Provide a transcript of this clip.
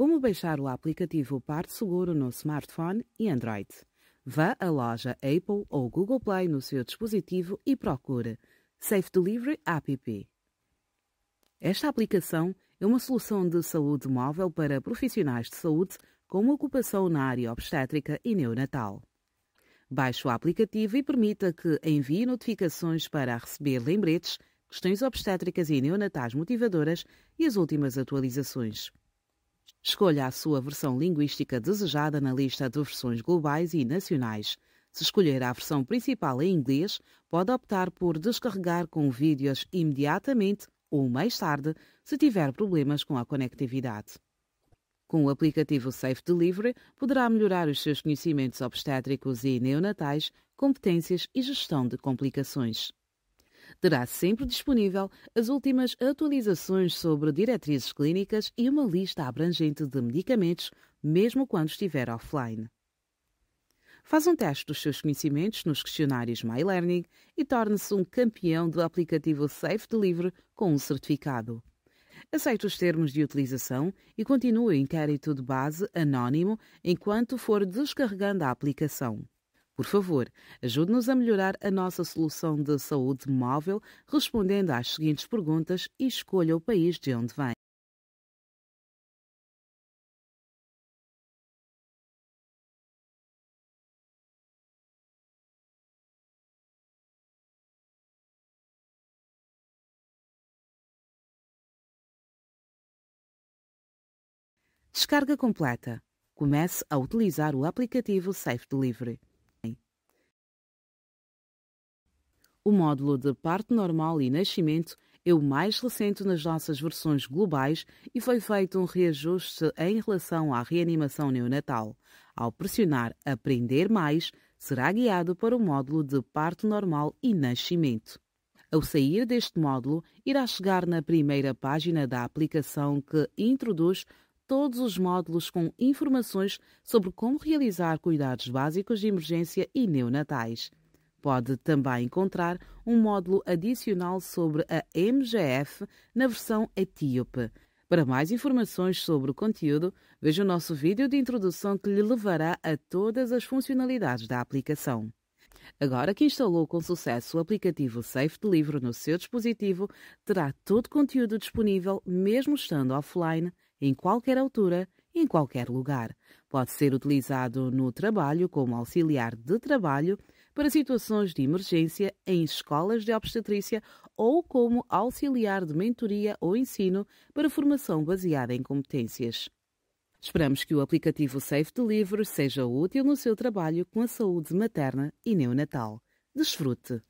como baixar o aplicativo Parte Seguro no smartphone e Android. Vá à loja Apple ou Google Play no seu dispositivo e procure Safe Delivery App. Esta aplicação é uma solução de saúde móvel para profissionais de saúde com ocupação na área obstétrica e neonatal. Baixe o aplicativo e permita que envie notificações para receber lembretes, questões obstétricas e neonatais motivadoras e as últimas atualizações. Escolha a sua versão linguística desejada na lista de versões globais e nacionais. Se escolher a versão principal em inglês, pode optar por descarregar com vídeos imediatamente ou mais tarde, se tiver problemas com a conectividade. Com o aplicativo Safe Delivery, poderá melhorar os seus conhecimentos obstétricos e neonatais, competências e gestão de complicações terá sempre disponível as últimas atualizações sobre diretrizes clínicas e uma lista abrangente de medicamentos, mesmo quando estiver offline. Faz um teste dos seus conhecimentos nos questionários MyLearning e torne-se um campeão do aplicativo Safe Delivery com um certificado. Aceite os termos de utilização e continue o inquérito de base anônimo enquanto for descarregando a aplicação. Por favor, ajude-nos a melhorar a nossa solução de saúde móvel respondendo às seguintes perguntas e escolha o país de onde vem. Descarga completa. Comece a utilizar o aplicativo Safe Delivery. O módulo de parto normal e nascimento é o mais recente nas nossas versões globais e foi feito um reajuste em relação à reanimação neonatal. Ao pressionar Aprender Mais, será guiado para o módulo de parto normal e nascimento. Ao sair deste módulo, irá chegar na primeira página da aplicação que introduz todos os módulos com informações sobre como realizar cuidados básicos de emergência e neonatais. Pode também encontrar um módulo adicional sobre a MGF na versão etíope. Para mais informações sobre o conteúdo, veja o nosso vídeo de introdução que lhe levará a todas as funcionalidades da aplicação. Agora que instalou com sucesso o aplicativo Safe de Livro no seu dispositivo, terá todo o conteúdo disponível, mesmo estando offline, em qualquer altura em qualquer lugar. Pode ser utilizado no trabalho como auxiliar de trabalho para situações de emergência em escolas de obstetrícia ou como auxiliar de mentoria ou ensino para formação baseada em competências. Esperamos que o aplicativo Safe Delivery seja útil no seu trabalho com a saúde materna e neonatal. Desfrute!